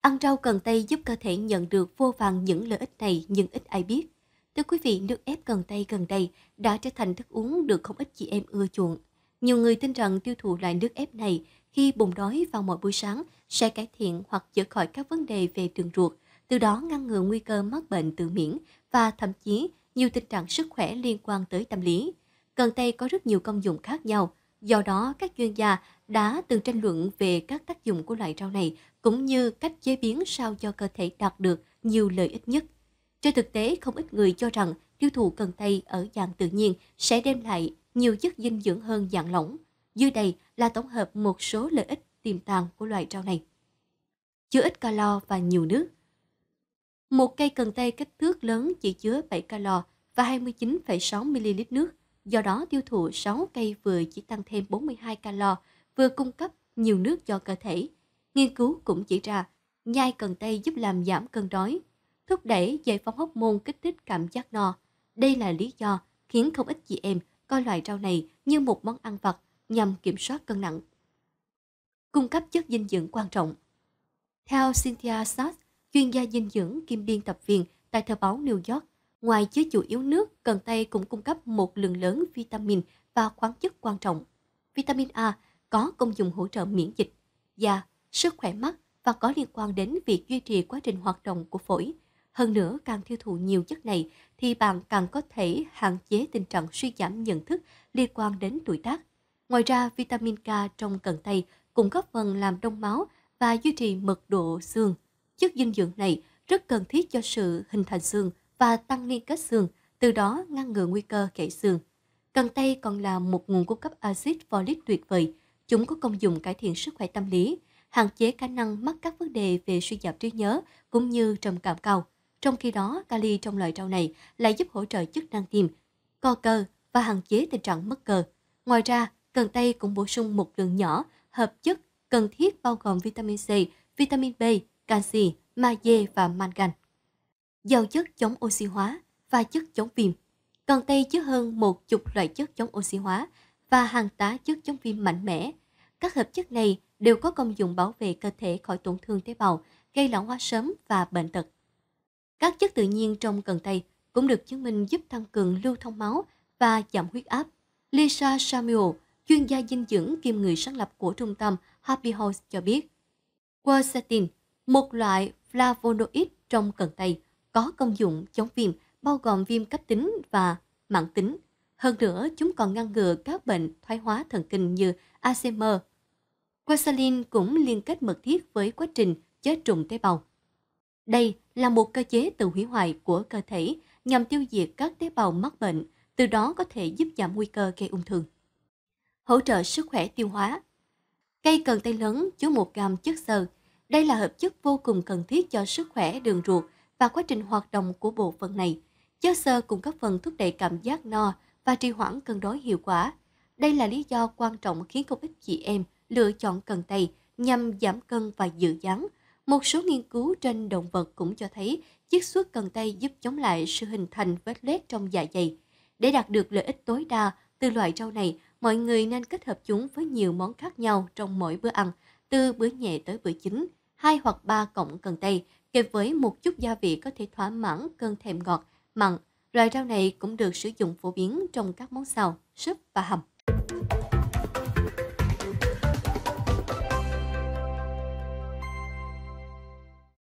Ăn rau cần tây giúp cơ thể nhận được vô vàng những lợi ích này nhưng ít ai biết. Thưa quý vị, nước ép cần tây gần đây đã trở thành thức uống được không ít chị em ưa chuộng. Nhiều người tin rằng tiêu thụ loại nước ép này khi bụng đói vào mỗi buổi sáng sẽ cải thiện hoặc chữa khỏi các vấn đề về đường ruột, từ đó ngăn ngừa nguy cơ mắc bệnh tự miễn và thậm chí nhiều tình trạng sức khỏe liên quan tới tâm lý. Cần tây có rất nhiều công dụng khác nhau, do đó các chuyên gia đã từng tranh luận về các tác dụng của loại rau này cũng như cách chế biến sao cho cơ thể đạt được nhiều lợi ích nhất. Trên thực tế, không ít người cho rằng tiêu thụ cần tây ở dạng tự nhiên sẽ đem lại nhiều chất dinh dưỡng hơn dạng lỏng. Dưới đây là tổng hợp một số lợi ích tiềm tàng của loại rau này. Chứa ít calo và nhiều nước – một cây cần tây kích thước lớn chỉ chứa 7 calo và 29,6 ml nước, do đó tiêu thụ 6 cây vừa chỉ tăng thêm 42 calo, vừa cung cấp nhiều nước cho cơ thể. Nghiên cứu cũng chỉ ra, nhai cần tây giúp làm giảm cơn đói, thúc đẩy giải phóng hóc môn kích thích cảm giác no. Đây là lý do khiến không ít chị em coi loại rau này như một món ăn vặt nhằm kiểm soát cân nặng. Cung cấp chất dinh dưỡng quan trọng Theo Cynthia Sass, chuyên gia dinh dưỡng kim biên tập viên tại Thời báo New York. Ngoài chứa chủ yếu nước, cần tây cũng cung cấp một lượng lớn vitamin và khoáng chất quan trọng. Vitamin A có công dụng hỗ trợ miễn dịch, da, sức khỏe mắt và có liên quan đến việc duy trì quá trình hoạt động của phổi. Hơn nữa, càng tiêu thụ nhiều chất này thì bạn càng có thể hạn chế tình trạng suy giảm nhận thức liên quan đến tuổi tác. Ngoài ra, vitamin K trong cần tây cũng góp phần làm đông máu và duy trì mật độ xương Chất dinh dưỡng này rất cần thiết cho sự hình thành xương và tăng liên kết xương, từ đó ngăn ngừa nguy cơ gãy xương. Cần tây còn là một nguồn cung cấp axit folic tuyệt vời. Chúng có công dụng cải thiện sức khỏe tâm lý, hạn chế khả năng mắc các vấn đề về suy giảm trí nhớ cũng như trầm cảm cao. Trong khi đó, kali trong loại rau này lại giúp hỗ trợ chức năng tim, co cơ và hạn chế tình trạng mất cơ. Ngoài ra, cần tây cũng bổ sung một lượng nhỏ hợp chất cần thiết bao gồm vitamin C, vitamin B, canxi, magie và mangan. Giàu chất chống oxy hóa và chất chống viêm. Cần tây chứa hơn một chục loại chất chống oxy hóa và hàng tá chất chống viêm mạnh mẽ. Các hợp chất này đều có công dụng bảo vệ cơ thể khỏi tổn thương tế bào, gây lão hóa sớm và bệnh tật. Các chất tự nhiên trong cần tây cũng được chứng minh giúp tăng cường lưu thông máu và giảm huyết áp. Lisa Samuel, chuyên gia dinh dưỡng kiêm người sáng lập của trung tâm Happy House cho biết, quercetin một loại flavonoid trong cần tây có công dụng chống viêm, bao gồm viêm cấp tính và mãn tính. Hơn nữa, chúng còn ngăn ngừa các bệnh thoái hóa thần kinh như Alzheimer. Quasalin cũng liên kết mật thiết với quá trình chết trùng tế bào. Đây là một cơ chế tự hủy hoại của cơ thể nhằm tiêu diệt các tế bào mắc bệnh, từ đó có thể giúp giảm nguy cơ gây ung thư. Hỗ trợ sức khỏe tiêu hóa Cây cần tây lớn chứa một gam chất xơ, đây là hợp chất vô cùng cần thiết cho sức khỏe đường ruột và quá trình hoạt động của bộ phận này. Chất sơ cùng các phần thúc đẩy cảm giác no và trì hoãn cân đối hiệu quả. Đây là lý do quan trọng khiến không ít chị em lựa chọn cần tây nhằm giảm cân và giữ dáng. Một số nghiên cứu trên động vật cũng cho thấy chiết xuất cần tây giúp chống lại sự hình thành vết loét trong dạ dày. Để đạt được lợi ích tối đa từ loại rau này, mọi người nên kết hợp chúng với nhiều món khác nhau trong mỗi bữa ăn, từ bữa nhẹ tới bữa chính hai hoặc ba cọng cần tây kèm với một chút gia vị có thể thỏa mãn cơn thèm ngọt, mặn. Loại rau này cũng được sử dụng phổ biến trong các món xào, súp và hầm.